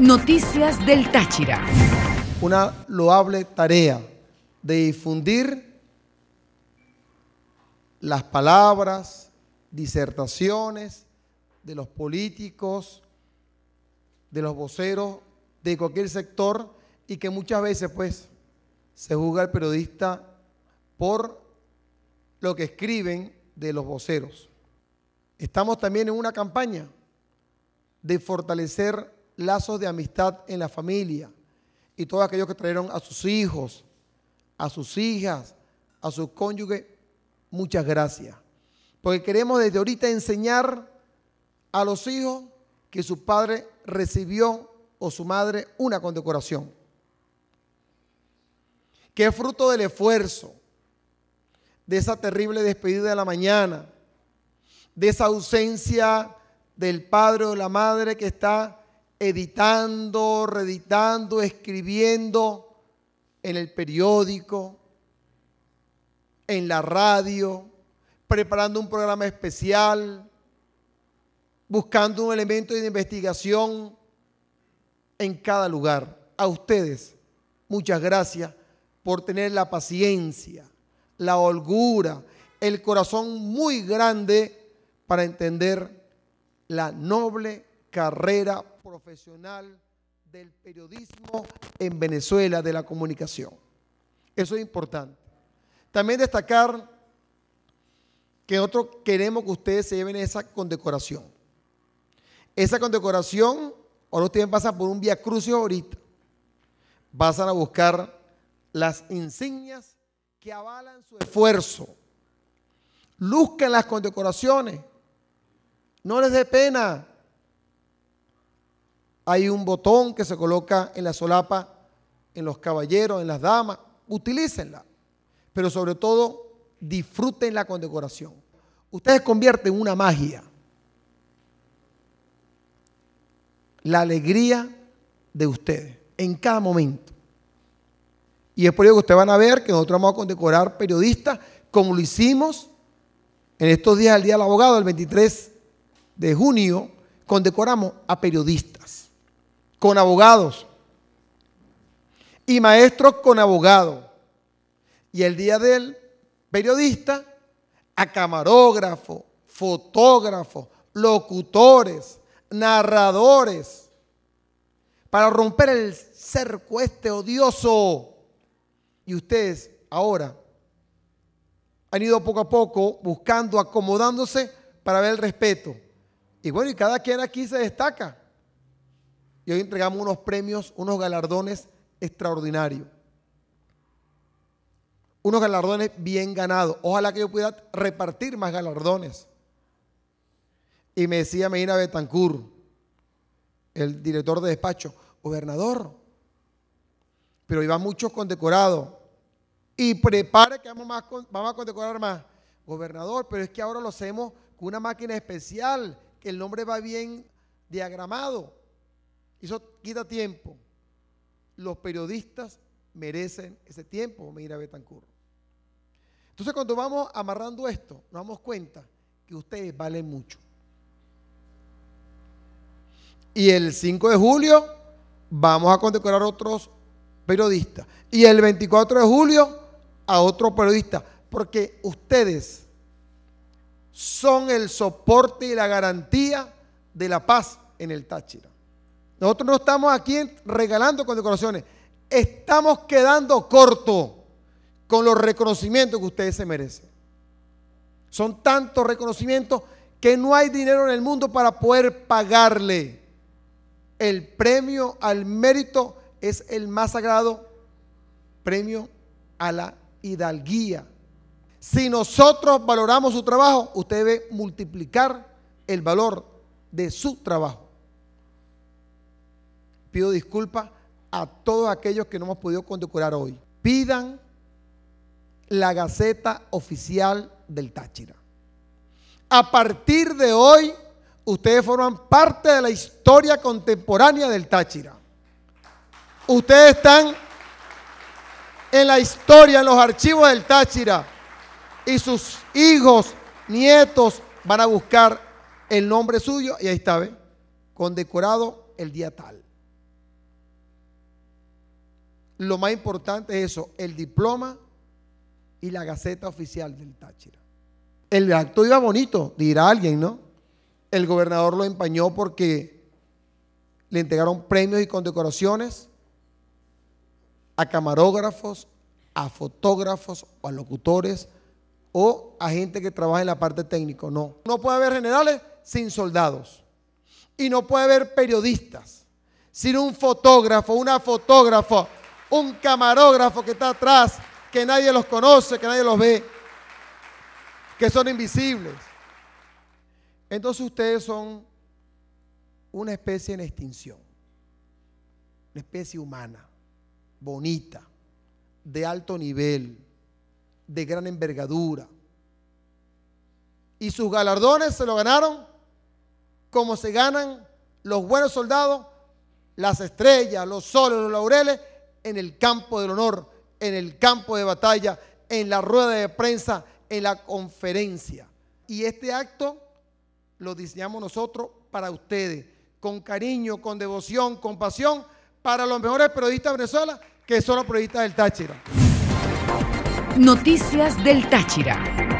Noticias del Táchira. Una loable tarea de difundir las palabras, disertaciones de los políticos, de los voceros, de cualquier sector y que muchas veces pues se juzga al periodista por lo que escriben de los voceros. Estamos también en una campaña de fortalecer lazos de amistad en la familia y todos aquellos que trajeron a sus hijos, a sus hijas, a sus cónyuge, muchas gracias. Porque queremos desde ahorita enseñar a los hijos que su padre recibió o su madre una condecoración. Que es fruto del esfuerzo, de esa terrible despedida de la mañana, de esa ausencia del padre o la madre que está editando, reeditando, escribiendo en el periódico, en la radio, preparando un programa especial, buscando un elemento de investigación en cada lugar. A ustedes, muchas gracias por tener la paciencia, la holgura, el corazón muy grande para entender la noble carrera profesional del periodismo en Venezuela, de la comunicación. Eso es importante. También destacar que nosotros queremos que ustedes se lleven esa condecoración. Esa condecoración, ahora ustedes pasan por un vía crucio ahorita. Pasan a buscar las insignias que avalan su esfuerzo. Luzcan las condecoraciones. No les dé pena hay un botón que se coloca en la solapa en los caballeros, en las damas. Utilícenla. Pero sobre todo, disfruten la condecoración. Ustedes convierten una magia. La alegría de ustedes en cada momento. Y es por ello que ustedes van a ver que nosotros vamos a condecorar periodistas como lo hicimos en estos días del Día del Abogado, el 23 de junio, condecoramos a periodistas con abogados y maestros con abogados. Y el día del periodista a camarógrafo, fotógrafo, locutores, narradores, para romper el cerco este odioso. Y ustedes ahora han ido poco a poco buscando, acomodándose para ver el respeto. Y bueno, y cada quien aquí se destaca. Y hoy entregamos unos premios, unos galardones extraordinarios. Unos galardones bien ganados. Ojalá que yo pueda repartir más galardones. Y me decía Medina Betancourt, el director de despacho, gobernador, pero iba muchos condecorados. Y prepare que vamos, más vamos a condecorar más. Gobernador, pero es que ahora lo hacemos con una máquina especial, que el nombre va bien diagramado eso quita tiempo. Los periodistas merecen ese tiempo, Mira Betancurro. Entonces, cuando vamos amarrando esto, nos damos cuenta que ustedes valen mucho. Y el 5 de julio vamos a condecorar a otros periodistas. Y el 24 de julio a otro periodista. Porque ustedes son el soporte y la garantía de la paz en el Táchira. Nosotros no estamos aquí regalando con decoraciones. Estamos quedando corto con los reconocimientos que ustedes se merecen. Son tantos reconocimientos que no hay dinero en el mundo para poder pagarle. El premio al mérito es el más sagrado premio a la hidalguía. Si nosotros valoramos su trabajo, usted debe multiplicar el valor de su trabajo pido disculpas a todos aquellos que no hemos podido condecorar hoy. Pidan la Gaceta Oficial del Táchira. A partir de hoy, ustedes forman parte de la historia contemporánea del Táchira. Ustedes están en la historia, en los archivos del Táchira. Y sus hijos, nietos, van a buscar el nombre suyo y ahí está, ¿ve? Condecorado el día tal lo más importante es eso, el diploma y la gaceta oficial del Táchira. El acto iba bonito, dirá alguien, ¿no? El gobernador lo empañó porque le entregaron premios y condecoraciones a camarógrafos, a fotógrafos o a locutores o a gente que trabaja en la parte técnica. No, no puede haber generales sin soldados. Y no puede haber periodistas sin un fotógrafo, una fotógrafa un camarógrafo que está atrás, que nadie los conoce, que nadie los ve, que son invisibles. Entonces ustedes son una especie en extinción, una especie humana, bonita, de alto nivel, de gran envergadura. Y sus galardones se lo ganaron como se ganan los buenos soldados, las estrellas, los soles, los laureles en el campo del honor, en el campo de batalla, en la rueda de prensa, en la conferencia. Y este acto lo diseñamos nosotros para ustedes, con cariño, con devoción, con pasión, para los mejores periodistas de Venezuela, que son los periodistas del Táchira. Noticias del Táchira.